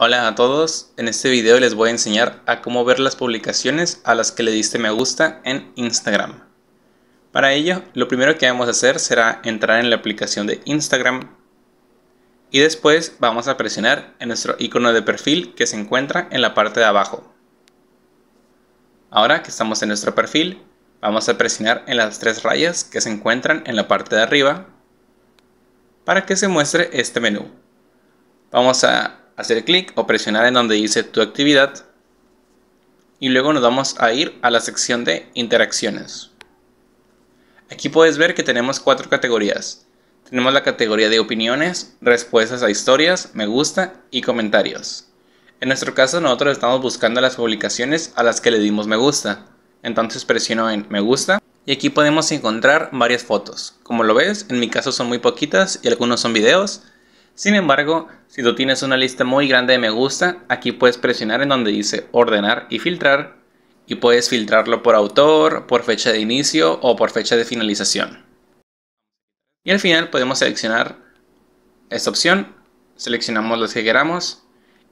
Hola a todos, en este video les voy a enseñar a cómo ver las publicaciones a las que le diste me gusta en Instagram. Para ello, lo primero que vamos a hacer será entrar en la aplicación de Instagram y después vamos a presionar en nuestro icono de perfil que se encuentra en la parte de abajo. Ahora que estamos en nuestro perfil, vamos a presionar en las tres rayas que se encuentran en la parte de arriba para que se muestre este menú. Vamos a hacer clic o presionar en donde dice tu actividad y luego nos vamos a ir a la sección de interacciones. Aquí puedes ver que tenemos cuatro categorías. Tenemos la categoría de opiniones, respuestas a historias, me gusta y comentarios. En nuestro caso nosotros estamos buscando las publicaciones a las que le dimos me gusta. Entonces presiono en me gusta y aquí podemos encontrar varias fotos. Como lo ves, en mi caso son muy poquitas y algunos son videos, sin embargo, si tú tienes una lista muy grande de me gusta, aquí puedes presionar en donde dice ordenar y filtrar y puedes filtrarlo por autor, por fecha de inicio o por fecha de finalización. Y al final podemos seleccionar esta opción, seleccionamos los que queramos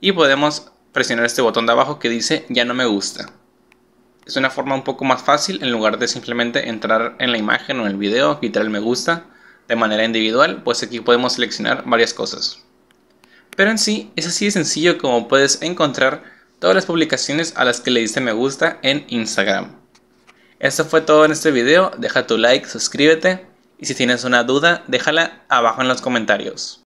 y podemos presionar este botón de abajo que dice ya no me gusta. Es una forma un poco más fácil en lugar de simplemente entrar en la imagen o en el video, quitar el me gusta de manera individual, pues aquí podemos seleccionar varias cosas. Pero en sí, es así de sencillo como puedes encontrar todas las publicaciones a las que le diste me gusta en Instagram. Esto fue todo en este video, deja tu like, suscríbete y si tienes una duda, déjala abajo en los comentarios.